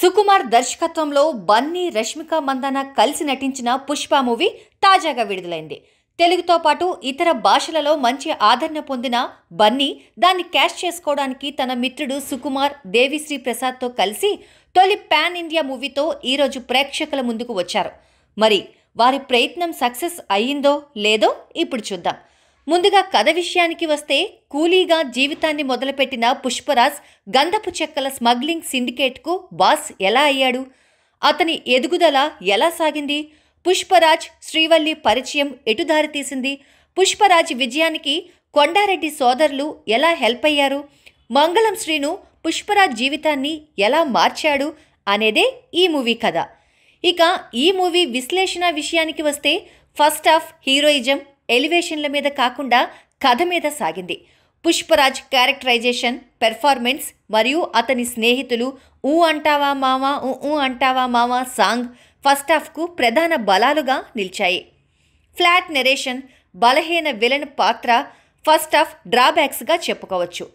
సుకుమార్ దర్శకత్వంలో బన్నీ రష్మిక మందన కలిసి నటించిన పుష్ప మూవీ తాజాగా విడుదలైంది తెలుగుతో పాటు ఇతర భాషలలో మంచి ఆదరణ పొందిన బన్నీ దాన్ని క్యాష్ చేసుకోవడానికి తన మిత్రుడు సుకుమార్ దేవిశ్రీ ప్రసాద్తో కలిసి తొలి పాన్ ఇండియా మూవీతో ఈరోజు ప్రేక్షకుల ముందుకు వచ్చారు మరి వారి ప్రయత్నం సక్సెస్ అయ్యిందో లేదో ఇప్పుడు చూద్దాం ముందుగా కథ విషయానికి వస్తే కూలీగా జీవితాన్ని మొదలుపెట్టిన పుష్పరాజ్ గంధపు చెక్కల స్మగ్లింగ్ సిండికేట్కు బాస్ ఎలా అయ్యాడు అతని ఎదుగుదల ఎలా సాగింది పుష్పరాజ్ శ్రీవల్లి పరిచయం ఎటు దారితీసింది పుష్పరాజ్ విజయానికి కొండారెడ్డి సోదరులు ఎలా హెల్ప్ అయ్యారు మంగళం శ్రీను పుష్పరాజ్ జీవితాన్ని ఎలా మార్చాడు అనేదే ఈ మూవీ కథ ఇక ఈ మూవీ విశ్లేషణ విషయానికి వస్తే ఫస్ట్ హాఫ్ హీరోయిజం ఎలివేషన్ల మీద కాకుండా కథ మీద సాగింది పుష్పరాజ్ క్యారెక్టరైజేషన్ పెర్ఫార్మెన్స్ మరియు అతని స్నేహితులు ఊ అంటావా మావా ఊ అంటావా మావా సాంగ్ ఫస్ట్ హాఫ్కు ప్రధాన బలాలుగా నిలిచాయి ఫ్లాట్ నెరేషన్ బలహీన విలన్ పాత్ర ఫస్ట్ హాఫ్ డ్రాబ్యాక్స్గా చెప్పుకోవచ్చు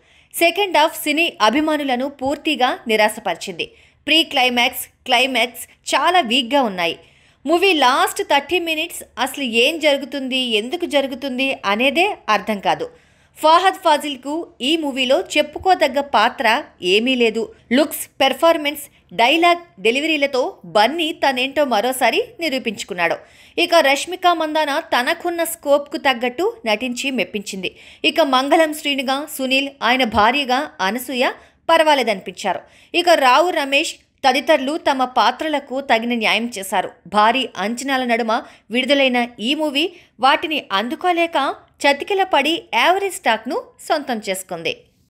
సెకండ్ హాఫ్ సినీ అభిమానులను పూర్తిగా నిరాశపరిచింది ప్రీ క్లైమాక్స్ క్లైమాక్స్ చాలా వీక్గా ఉన్నాయి మూవీ లాస్ట్ థర్టీ మినిట్స్ అసలు ఏం జరుగుతుంది ఎందుకు జరుగుతుంది అనేదే అర్థం కాదు ఫాహద్ ఫాజిల్కు ఈ మూవీలో చెప్పుకోదగ్గ పాత్ర ఏమీ లేదు లుక్స్ పెర్ఫార్మెన్స్ డైలాగ్ డెలివరీలతో బన్నీ తనేంటో మరోసారి నిరూపించుకున్నాడు ఇక రష్మిక మందాన తనకున్న స్కోప్కు తగ్గట్టు నటించి మెప్పించింది ఇక మంగళం శ్రీనుగా సునీల్ ఆయన భార్యగా అనసూయ పర్వాలేదనిపించారు ఇక రావు రమేష్ తదితరులు తమ పాత్రలకు తగిన న్యాయం చేశారు భారీ అంచనాల నడుమ విడుదలైన ఈ మూవీ వాటిని అందుకోలేక చతికిల పడి యావరేజ్ స్టాక్ను సొంతం చేసుకుంది